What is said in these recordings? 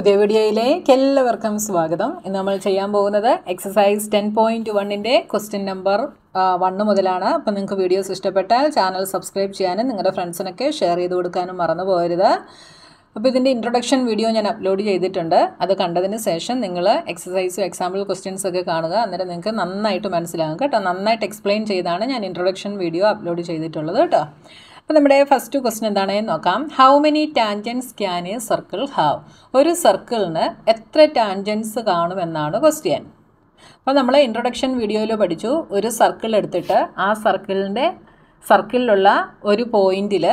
പുതിയ വീഡിയോയിലേക്ക് എല്ലാവർക്കും സ്വാഗതം ഇന്ന് നമ്മൾ ചെയ്യാൻ പോകുന്നത് എക്സസൈസ് ടെൻ പോയിൻറ്റ് വണ്ണിൻ്റെ ക്വസ്റ്റ്യൻ നമ്പർ വണ്ണ് മുതലാണ് അപ്പം നിങ്ങൾക്ക് വീഡിയോസ് ഇഷ്ടപ്പെട്ടാൽ ചാനൽ സബ്സ്ക്രൈബ് ചെയ്യാനും നിങ്ങളുടെ ഫ്രണ്ട്സിനൊക്കെ ഷെയർ ചെയ്ത് കൊടുക്കാനും മറന്നു പോകരുത് അപ്പോൾ ഇതിൻ്റെ ഇൻട്രൊഡക്ഷൻ വീഡിയോ ഞാൻ അപ്ലോഡ് ചെയ്തിട്ടുണ്ട് അത് കണ്ടതിന് ശേഷം നിങ്ങൾ എക്സസൈസും എക്സാമ്പിൾ ക്വസ്റ്റ്യൻസ് ഒക്കെ കാണുക അന്നേരം നിങ്ങൾക്ക് നന്നായിട്ട് മനസ്സിലാകും കേട്ടോ നന്നായിട്ട് എക്സ്പ്ലെയിൻ ചെയ്താണ് ഞാൻ ഇൻട്രൊഡക്ഷൻ വീഡിയോ അപ്ലോഡ് ചെയ്തിട്ടുള്ളത് കേട്ടോ അപ്പോൾ നമ്മുടെ ഫസ്റ്റ് ക്വസ്റ്റൻ എന്താണെന്ന് നോക്കാം how many tangents can a circle have ഒരു സർക്കിളിന് എത്ര ടാൻജൻസ് കാണുമെന്നാണ് ക്വസ്റ്റ്യൻ അപ്പോൾ നമ്മൾ ഇൻട്രൊഡക്ഷൻ വീഡിയോയിൽ പഠിച്ചു ഒരു സർക്കിൾ എടുത്തിട്ട് ആ സർക്കിളിൻ്റെ സർക്കിളിലുള്ള ഒരു പോയിന്റിൽ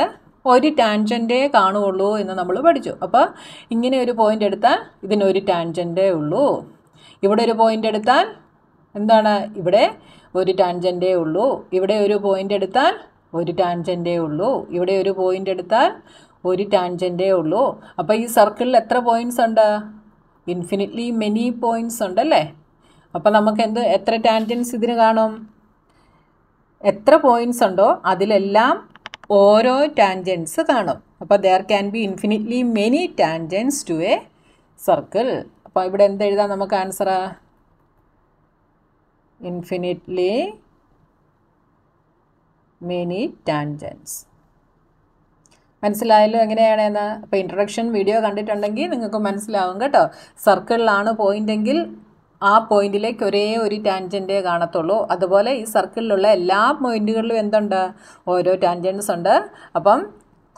ഒരു ടാൻജൻ്റേ കാണുകയുള്ളൂ എന്ന് നമ്മൾ പഠിച്ചു അപ്പോൾ ഇങ്ങനെ ഒരു പോയിൻ്റ് എടുത്താൽ ഇതിനൊരു ടാൻജൻ്റേ ഉള്ളൂ ഇവിടെ ഒരു പോയിൻ്റ് എടുത്താൽ എന്താണ് ഇവിടെ ഒരു ടാൻജൻ്റേ ഉള്ളൂ ഇവിടെ ഒരു പോയിൻ്റ് എടുത്താൽ ഒരു ടാൻജൻറ്റേ ഉള്ളൂ ഇവിടെ ഒരു പോയിൻ്റ് എടുത്താൽ ഒരു ടാൻജൻറ്റേ ഉള്ളൂ അപ്പോൾ ഈ സർക്കിളിൽ എത്ര പോയിൻറ്റ്സ് ഉണ്ട് ഇൻഫിനിറ്റ്ലി മെനി പോയിൻറ്റ്സ് ഉണ്ടല്ലേ അപ്പോൾ നമുക്ക് എന്ത് എത്ര ടാൻജൻസ് ഇതിന് കാണും എത്ര പോയിൻറ്റ്സ് ഉണ്ടോ അതിലെല്ലാം ഓരോ ടാൻജൻസ് കാണും അപ്പോൾ there can be infinitely many tangents to a circle അപ്പോൾ ഇവിടെ എഴുതാം നമുക്ക് ആൻസർ ഇൻഫിനിറ്റ്ലി മെനി ടാൻജൻസ് മനസ്സിലായല്ലോ എങ്ങനെയാണെന്ന് അപ്പോൾ ഇൻട്രൊഡക്ഷൻ വീഡിയോ കണ്ടിട്ടുണ്ടെങ്കിൽ നിങ്ങൾക്ക് മനസ്സിലാവും കേട്ടോ സർക്കിളിലാണ് പോയിൻ്റെങ്കിൽ ആ പോയിന്റിലേക്ക് ഒരേ ഒരു ടാൻജൻ്റെ കാണത്തുള്ളൂ അതുപോലെ ഈ സർക്കിളിലുള്ള എല്ലാ പോയിന്റുകളിലും എന്തുണ്ട് ഓരോ ടാൻജൻസ് ഉണ്ട് അപ്പം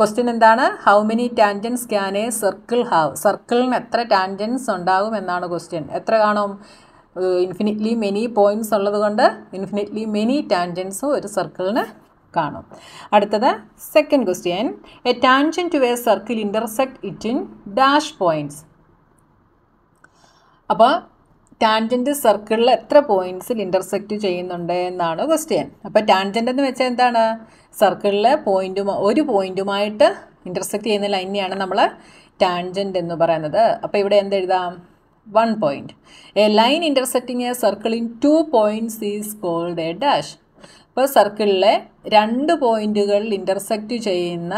ക്വസ്റ്റ്യൻ എന്താണ് how many tangents can a circle have സർക്കിളിന് എത്ര ടാൻജൻസ് ഉണ്ടാകും എന്നാണ് ക്വസ്റ്റ്യൻ എത്ര കാണും ഇൻഫിനിറ്റ്ലി മെനി പോയിൻറ്റ്സ് കൊണ്ട് ഇൻഫിനിറ്റ്ലി മെനി ടാൻജൻസും ഒരു സർക്കിളിന് കാണും അടുത്തത് second question a tangent to a circle intersect it in dash points അപ്പോൾ ടാൻജൻറ്റ് സർക്കിളിൽ എത്ര പോയിൻറ്റ്സിൽ ഇൻ്റർസെക്റ്റ് ചെയ്യുന്നുണ്ട് എന്നാണ് ക്വസ്റ്റ്യൻ അപ്പോൾ ടാൻജൻ്റ് എന്ന് വെച്ചാൽ എന്താണ് സർക്കിളിലെ പോയിൻറ്റും ഒരു പോയിൻറ്റുമായിട്ട് ഇൻ്റർസെക്റ്റ് ചെയ്യുന്ന ലൈനെയാണ് നമ്മൾ ടാൻജൻ്റ് എന്ന് പറയുന്നത് അപ്പോൾ ഇവിടെ എന്തെഴുതാം one point a line intersecting a circle in two points is called a dash അപ്പോൾ സർക്കിളിലെ രണ്ട് പോയിന്റുകൾ ഇൻ്റർസെക്റ്റ് ചെയ്യുന്ന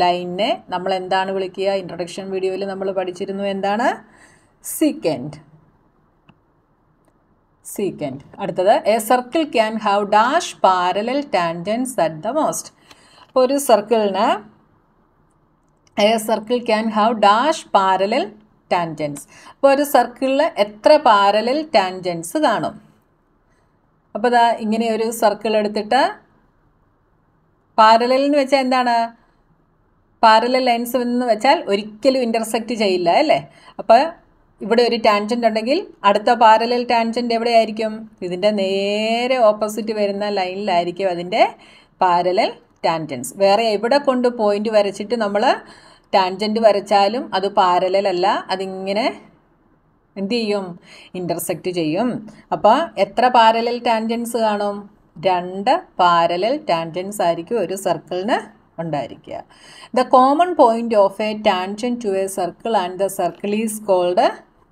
ലൈനെ നമ്മൾ എന്താണ് വിളിക്കുക ഇൻട്രൊഡക്ഷൻ വീഡിയോയിൽ നമ്മൾ പഠിച്ചിരുന്നു എന്താണ് സീക്കൻഡ് സീക്കൻഡ് അടുത്തത് a circle can have dash parallel tangents at the most അപ്പോൾ ഒരു സർക്കിളിന് a circle can have dash parallel tangents അപ്പോൾ ഒരു സർക്കിളിൽ എത്ര പാരലൽ ടാൻജൻസ് കാണും അപ്പോൾ ഇതാ ഇങ്ങനെ ഒരു സർക്കിൾ എടുത്തിട്ട് പാരലലിന് വെച്ചാൽ എന്താണ് പാരലൽ ലൈൻസ് എന്ന് വെച്ചാൽ ഒരിക്കലും ഇൻ്റർസെക്റ്റ് ചെയ്യില്ല അല്ലേ അപ്പോൾ ഇവിടെ ഒരു ടാൻജൻ്റ് ഉണ്ടെങ്കിൽ അടുത്ത പാരലൽ ടാൻജൻ്റ് എവിടെയായിരിക്കും ഇതിൻ്റെ നേരെ ഓപ്പോസിറ്റ് വരുന്ന ലൈനിലായിരിക്കും അതിൻ്റെ പാരലൽ ടാൻജൻസ് വേറെ എവിടെ കൊണ്ട് പോയിൻ്റ് വരച്ചിട്ട് നമ്മൾ ടാൻജൻറ്റ് വരച്ചാലും അത് പാരലൽ അല്ല അതിങ്ങനെ എന്ത് ചെയ്യും ഇൻ്റർസെക്റ്റ് ചെയ്യും അപ്പോൾ എത്ര പാരലൽ ടാൻജൻസ് കാണും രണ്ട് പാരലൽ ടാൻജൻസ് ആയിരിക്കും ഒരു സർക്കിളിന് ഉണ്ടായിരിക്കുക the common point of a tangent to a circle and the circle is called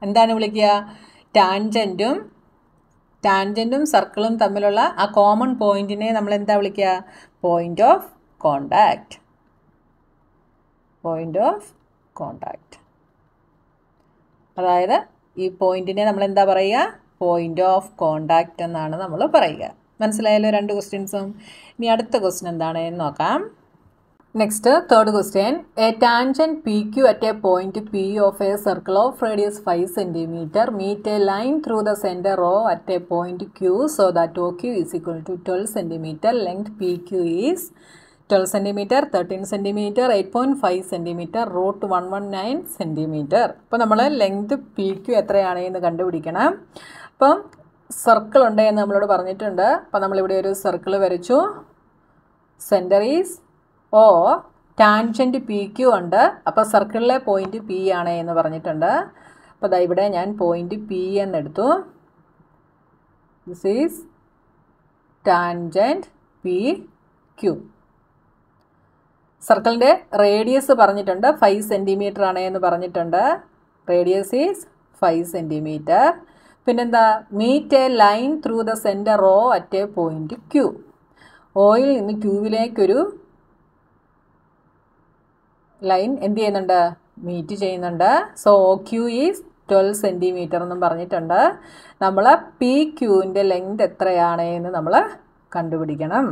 എന്താണ് വിളിക്കുക ടാൻജൻറ്റും ടാൻജൻറ്റും സർക്കിളും തമ്മിലുള്ള ആ കോമൺ പോയിന്റിനെ നമ്മൾ എന്താ വിളിക്കുക point of contact point of contact അതായത് ഈ പോയിന്റിനെ നമ്മൾ എന്താ പറയുക പോയിന്റ് ഓഫ് കോണ്ടാക്റ്റ് എന്നാണ് നമ്മൾ പറയുക മനസ്സിലായല്ലോ രണ്ട് ക്വസ്റ്റ്യൻസും ഇനി അടുത്ത ക്വസ്റ്റ്യൻ എന്താണ് എന്ന് നോക്കാം next third question a tangent P Q at a point P of a circle of radius five centimetre meet a line through the centre O at a point Q so that O Q is equal to twelve centimetre length P Q is twelve centimetre thirteen centimetre eight point five centimetre root one one nine centimetre അപ്പോൾ നമ്മൾ length P Q എത്രയാണ് എന്ന് കണ്ടുപിടിക്കണം അപ്പം circle ഉണ്ട് എന്ന് നമ്മളോട് പറഞ്ഞിട്ടുണ്ട് അപ്പം നമ്മളിവിടെ ഒരു സർക്കിൾ വരച്ചു centre is O tangent P Q ഉണ്ട് അപ്പോൾ സർക്കിളിലെ പോയിൻറ്റ് പി ആണ് എന്ന് പറഞ്ഞിട്ടുണ്ട് അപ്പോൾ അതാ ഇവിടെ ഞാൻ പോയിൻറ്റ് പി എന്നെടുത്തു this is tangent P Q സർക്കിളിൻ്റെ റേഡിയസ് പറഞ്ഞിട്ടുണ്ട് ഫൈവ് സെൻറ്റിമീറ്റർ ആണ് എന്ന് പറഞ്ഞിട്ടുണ്ട് റേഡിയസ് ഈസ് ഫൈവ് സെൻറ്റിമീറ്റർ പിന്നെന്താ meet a line through the centre O at a point Q ഓയിൽ നിന്ന് ക്യൂവിലേക്കൊരു ലൈൻ എന്ത് ചെയ്യുന്നുണ്ട് മീറ്റ് ചെയ്യുന്നുണ്ട് so O Q is twelve centimetre എന്നും പറഞ്ഞിട്ടുണ്ട് നമ്മൾ പി ക്യൂവിൻ്റെ ലെങ്ത് എത്രയാണ് എന്ന് നമ്മൾ കണ്ടുപിടിക്കണം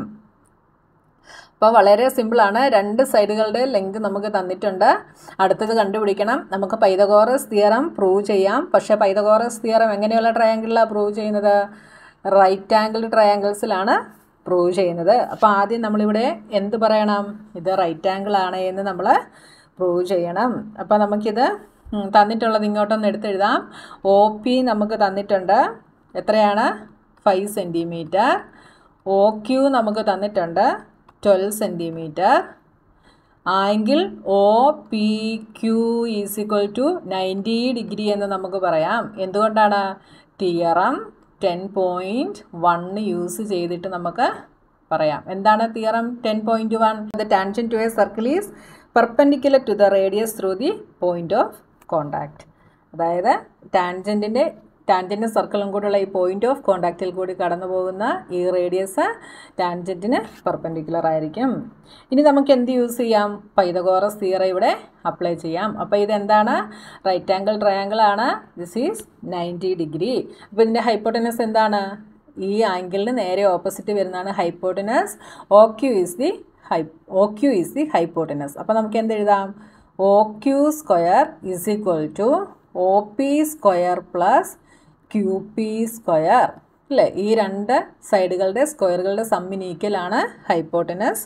അപ്പോൾ വളരെ സിമ്പിളാണ് രണ്ട് സൈഡുകളുടെ ലെങ്ത് നമുക്ക് തന്നിട്ടുണ്ട് അടുത്തത് കണ്ടുപിടിക്കണം നമുക്ക് പൈതഗോറസ് തിയറം പ്രൂവ് ചെയ്യാം പക്ഷേ പൈതഗോറസ് തിയറം എങ്ങനെയുള്ള ട്രയാങ്കിളിലാണ് പ്രൂവ് ചെയ്യുന്നത് റൈറ്റ് ആംഗിൾ ട്രയാങ്കിൾസിലാണ് പ്രൂവ് ചെയ്യുന്നത് അപ്പോൾ ആദ്യം നമ്മളിവിടെ എന്ത് പറയണം ഇത് റൈറ്റ് ആംഗിൾ ആണ് എന്ന് നമ്മൾ പ്രൂവ് ചെയ്യണം അപ്പോൾ നമുക്കിത് തന്നിട്ടുള്ളത് ഇങ്ങോട്ടൊന്ന് എടുത്തെഴുതാം ഒ പി നമുക്ക് തന്നിട്ടുണ്ട് എത്രയാണ് ഫൈവ് സെൻറ്റിമീറ്റർ ഒ ക്യു നമുക്ക് തന്നിട്ടുണ്ട് twelve centimetre angle O P Q is equal to ninety degree എന്ന് നമുക്ക് പറയാം എന്തുകൊണ്ടാണ് theorem ten point one use ചെയ്തിട്ട് നമുക്ക് പറയാം എന്താണ് theorem ten point one the tangent to a circle is perpendicular to the radius through the point of contact അതായത് ടാൻജൻറ്റിൻ്റെ ടാൻജൻറ്റും സർക്കിളും കൂടെയുള്ള ഈ പോയിൻ്റ് ഓഫ് കോണ്ടാക്റ്റിൽ കൂടി കടന്നു പോകുന്ന ഈ റേഡിയസ് ടാൻജൻറ്റിന് പെർപ്പൻഡിക്കുലർ ആയിരിക്കും ഇനി നമുക്ക് എന്ത് യൂസ് ചെയ്യാം പൈതകോറസ് തിയറ ഇവിടെ അപ്ലൈ ചെയ്യാം അപ്പോൾ ഇതെന്താണ് റൈറ്റ് ആംഗിൾ ട്രയാങ്കിൾ ആണ് ദിസ് ഈസ് നയൻറ്റി ഡിഗ്രി അപ്പോൾ ഇതിൻ്റെ ഹൈപ്പോട്ടനസ് എന്താണ് ഈ ആംഗിളിന് നേരെ ഓപ്പോസിറ്റ് വരുന്നതാണ് hypotenuse O Q is the hy O Q is the hypotenuse അപ്പോൾ നമുക്ക് എന്ത് എഴുതാം O Q square is equal to O P square plus Q P square അല്ലേ ഈ രണ്ട് സൈഡുകളുടെ സ്ക്വയറുകളുടെ സമ്മിനീക്കലാണ് hypotenuse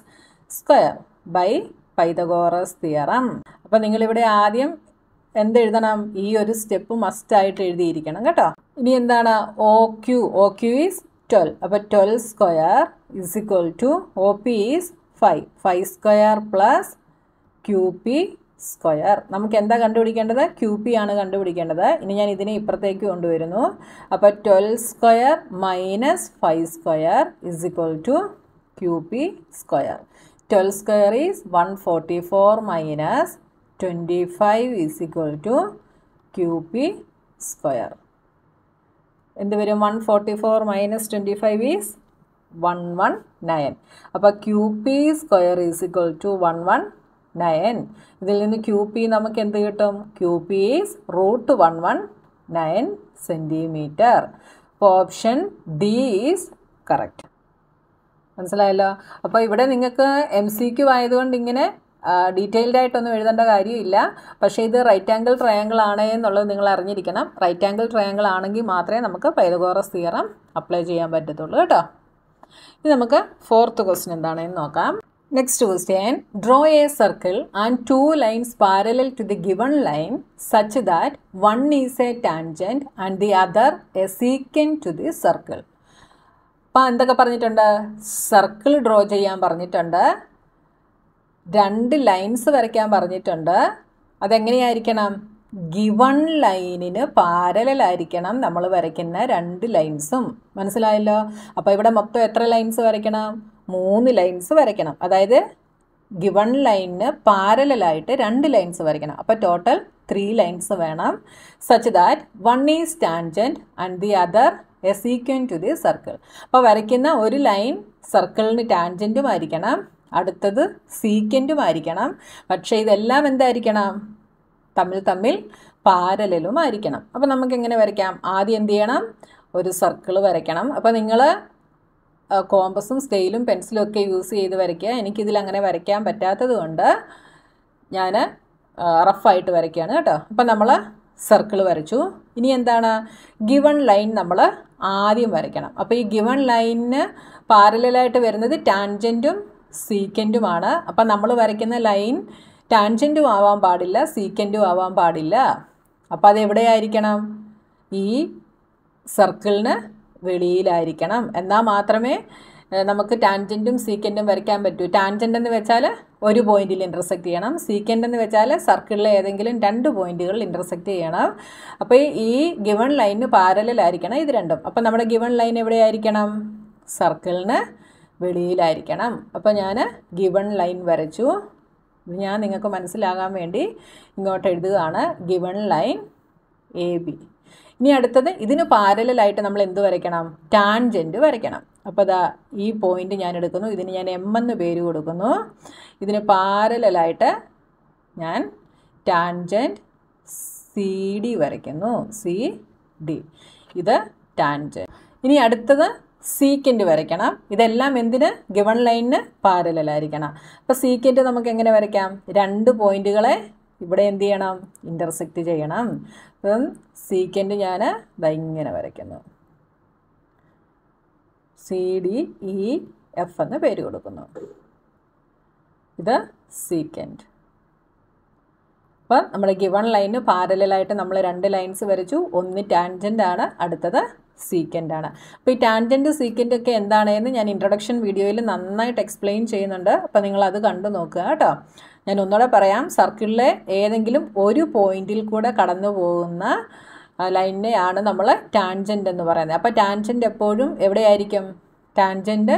square by Pythagoras theorem അപ്പോൾ നിങ്ങളിവിടെ ആദ്യം എന്തെഴുതണം ഈ ഒരു സ്റ്റെപ്പ് മസ്റ്റായിട്ട് എഴുതിയിരിക്കണം കേട്ടോ ഇനി എന്താണ് O Q O Q is twelve അപ്പോൾ twelve square is equal to O P is five five square plus Q P square നമുക്ക് എന്താ കണ്ടുപിടിക്കേണ്ടത് ക്യൂ പി ആണ് കണ്ടുപിടിക്കേണ്ടത് ഇനി ഞാൻ ഇതിനെ ഇപ്പുറത്തേക്ക് കൊണ്ടുവരുന്നു അപ്പോൾ twelve square minus five square is equal to Q P square twelve square is one forty four minus twenty five is equal to Q P square എന്ത് വരും one forty four minus twenty five is one one nine അപ്പോൾ Q P square is equal to one one nine ഇതിൽ നിന്ന് Q P നമുക്ക് എന്ത് കിട്ടും Q P is root one one nine centimetre അപ്പോൾ option D is correct മനസ്സിലായല്ലോ അപ്പോൾ ഇവിടെ നിങ്ങൾക്ക് എം സി ക്യു ആയതുകൊണ്ട് ഇങ്ങനെ ഡീറ്റെയിൽഡ് ആയിട്ടൊന്നും എഴുതേണ്ട കാര്യമില്ല പക്ഷേ ഇത് റൈറ്റ് ആംഗിൾ ട്രയാങ്കിൾ ആണ് എന്നുള്ളത് നിങ്ങൾ അറിഞ്ഞിരിക്കണം റൈറ്റ് ആംഗിൾ ട്രയാങ്കിൾ ആണെങ്കിൽ മാത്രമേ നമുക്ക് പൈതഗോറസ് തിയറം അപ്ലൈ ചെയ്യാൻ പറ്റത്തുള്ളൂ കേട്ടോ ഇനി നമുക്ക് ഫോർത്ത് ക്വസ്റ്റ്യൻ എന്താണെന്ന് നോക്കാം next question draw a circle and two lines parallel to the given line such that one is a tangent and the other a secant to the circle. അപ്പം എന്തൊക്കെ പറഞ്ഞിട്ടുണ്ട് സർക്കിൾ ഡ്രോ ചെയ്യാൻ പറഞ്ഞിട്ടുണ്ട് രണ്ട് lines വരയ്ക്കാൻ പറഞ്ഞിട്ടുണ്ട് അതെങ്ങനെയായിരിക്കണം ഗിവൺ ലൈനിന് പാരലായിരിക്കണം നമ്മൾ വരയ്ക്കുന്ന രണ്ട് ലൈൻസും മനസ്സിലായല്ലോ അപ്പോൾ ഇവിടെ മൊത്തം എത്ര ലൈൻസ് വരയ്ക്കണം മൂന്ന് ലൈൻസ് വരയ്ക്കണം അതായത് ഗിവൺ ലൈനിന് പാരലായിട്ട് രണ്ട് ലൈൻസ് വരയ്ക്കണം അപ്പോൾ ടോട്ടൽ ത്രീ ലൈൻസ് വേണം such that one is tangent and the other secant to the circle അപ്പോൾ വരയ്ക്കുന്ന ഒരു ലൈൻ സർക്കിളിന് ടാൻജൻറ്റും ആയിരിക്കണം അടുത്തത് സീക്വൻറ്റും ആയിരിക്കണം പക്ഷേ ഇതെല്ലാം എന്തായിരിക്കണം തമ്മിൽ തമ്മിൽ പാരലലും ആയിരിക്കണം അപ്പോൾ നമുക്ക് എങ്ങനെ വരയ്ക്കാം ആദ്യം എന്ത് ചെയ്യണം ഒരു സർക്കിൾ വരയ്ക്കണം അപ്പോൾ നിങ്ങൾ കോമ്പസും സ്കെയിലും പെൻസിലും ഒക്കെ യൂസ് ചെയ്ത് വരയ്ക്കുക എനിക്കിതിൽ അങ്ങനെ വരയ്ക്കാൻ പറ്റാത്തത് കൊണ്ട് ഞാൻ റഫായിട്ട് വരയ്ക്കുകയാണ് കേട്ടോ അപ്പം നമ്മൾ സർക്കിൾ വരച്ചു ഇനി എന്താണ് ഗിവൺ ലൈൻ നമ്മൾ ആദ്യം വരയ്ക്കണം അപ്പോൾ ഈ ഗിവൺ ലൈനിന് പാരലായിട്ട് വരുന്നത് ടാൻജൻറ്റും സീക്കൻറ്റുമാണ് അപ്പം നമ്മൾ വരയ്ക്കുന്ന ലൈൻ ടാൻജൻറ്റും ആവാൻ പാടില്ല സീക്കൻറ്റും ആവാൻ പാടില്ല അപ്പോൾ അത് എവിടെയായിരിക്കണം ഈ സർക്കിളിന് വെളിയിലായിരിക്കണം എന്നാൽ മാത്രമേ നമുക്ക് ടാൻജൻറ്റും സീക്കൻറ്റും വരയ്ക്കാൻ പറ്റൂ ടാൻജൻ്റ് എന്ന് വെച്ചാൽ ഒരു പോയിന്റിൽ ഇൻ്റർസെക്റ്റ് ചെയ്യണം സീക്കൻ്റ് എന്ന് വെച്ചാൽ സർക്കിളിലെ ഏതെങ്കിലും രണ്ട് പോയിന്റുകൾ ഇൻ്റർസെക്റ്റ് ചെയ്യണം അപ്പോൾ ഈ ഗിവൺ ലൈനിന് പാരലായിരിക്കണം ഇത് രണ്ടും അപ്പോൾ നമ്മുടെ ഗിവൺ ലൈൻ എവിടെയായിരിക്കണം സർക്കിളിന് വെളിയിലായിരിക്കണം അപ്പോൾ ഞാൻ ഗിവൺ ലൈൻ വരച്ചു ഞാൻ നിങ്ങൾക്ക് മനസ്സിലാകാൻ വേണ്ടി ഇങ്ങോട്ട് എഴുതുകയാണ് ഗിവൺ ലൈൻ എ ബി ഇനി അടുത്തത് ഇതിന് പാരലായിട്ട് നമ്മൾ എന്ത് വരയ്ക്കണം ടാൻജൻറ്റ് വരയ്ക്കണം അപ്പോൾ ദാ ഈ പോയിന്റ് ഞാൻ എടുക്കുന്നു ഇതിന് ഞാൻ എം എന്ന് പേര് കൊടുക്കുന്നു ഇതിന് പാരലായിട്ട് ഞാൻ ടാൻജൻറ്റ് സി ഡി വരയ്ക്കുന്നു സി ഡി ഇത് ടാൻജൻറ്റ് ഇനി അടുത്തത് സീക്കൻറ്റ് വരയ്ക്കണം ഇതെല്ലാം എന്തിന് ഗവൺ ലൈനിന് പാരലായിരിക്കണം അപ്പോൾ സീക്കൻറ്റ് നമുക്ക് എങ്ങനെ വരയ്ക്കാം രണ്ട് പോയിന്റുകളെ ഇവിടെ എന്ത് ചെയ്യണം ഇൻ്റർസെക്റ്റ് ചെയ്യണം അപ്പം സീക്കൻ്റ് ഞാൻ ഇങ്ങനെ വരയ്ക്കുന്നു സി ഡി ഇ എഫ് എന്ന് പേര് കൊടുക്കുന്നു ഇത് സീക്കൻഡ് അപ്പം നമ്മുടെ ഗിവൺ ലൈന് പാരലായിട്ട് നമ്മൾ രണ്ട് ലൈൻസ് വരച്ചു ഒന്ന് ടാൻജൻ്റ് ആണ് അടുത്തത് സീക്കൻ്റ് ആണ് അപ്പോൾ ഈ ടാൻജൻറ്റ് സീക്കൻ്റ് ഒക്കെ എന്താണെന്ന് ഞാൻ ഇൻട്രൊഡക്ഷൻ വീഡിയോയിൽ നന്നായിട്ട് എക്സ്പ്ലെയിൻ ചെയ്യുന്നുണ്ട് അപ്പോൾ നിങ്ങളത് കണ്ടു നോക്കുക കേട്ടോ ഞാൻ ഒന്നുകൂടെ പറയാം സർക്കിളിലെ ഏതെങ്കിലും ഒരു പോയിന്റിൽ കൂടെ കടന്നു പോകുന്ന ലൈനെയാണ് നമ്മൾ ടാൻജൻ്റ് എന്ന് പറയുന്നത് അപ്പോൾ ടാൻജൻ്റ് എപ്പോഴും എവിടെയായിരിക്കും ടാൻജൻ്റ്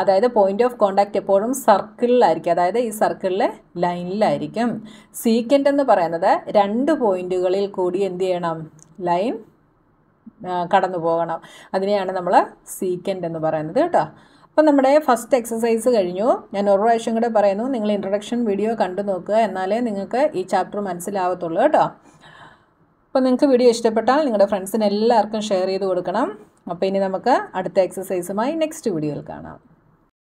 അതായത് പോയിന്റ് ഓഫ് കോണ്ടാക്റ്റ് എപ്പോഴും സർക്കിളിലായിരിക്കും അതായത് ഈ സർക്കിളിലെ ലൈനിലായിരിക്കും സീക്കൻ്റ് എന്ന് പറയുന്നത് രണ്ട് പോയിന്റുകളിൽ കൂടി എന്ത് ചെയ്യണം ലൈൻ കടന്നു പോകണം അതിനെയാണ് നമ്മൾ സീക്കൻ്റ് എന്ന് പറയുന്നത് കേട്ടോ അപ്പം നമ്മുടെ ഫസ്റ്റ് എക്സസൈസ് കഴിഞ്ഞു ഞാൻ ഒരു പ്രാവശ്യം കൂടെ പറയുന്നു നിങ്ങൾ ഇൻട്രൊഡക്ഷൻ വീഡിയോ കണ്ടു നോക്കുക എന്നാലേ നിങ്ങൾക്ക് ഈ ചാപ്റ്റർ മനസ്സിലാവത്തുള്ളൂ കേട്ടോ അപ്പം നിങ്ങൾക്ക് വീഡിയോ ഇഷ്ടപ്പെട്ടാൽ നിങ്ങളുടെ ഫ്രണ്ട്സിന് എല്ലാവർക്കും ഷെയർ ചെയ്ത് കൊടുക്കണം അപ്പോൾ ഇനി നമുക്ക് അടുത്ത എക്സസൈസുമായി നെക്സ്റ്റ് വീഡിയോയിൽ കാണാം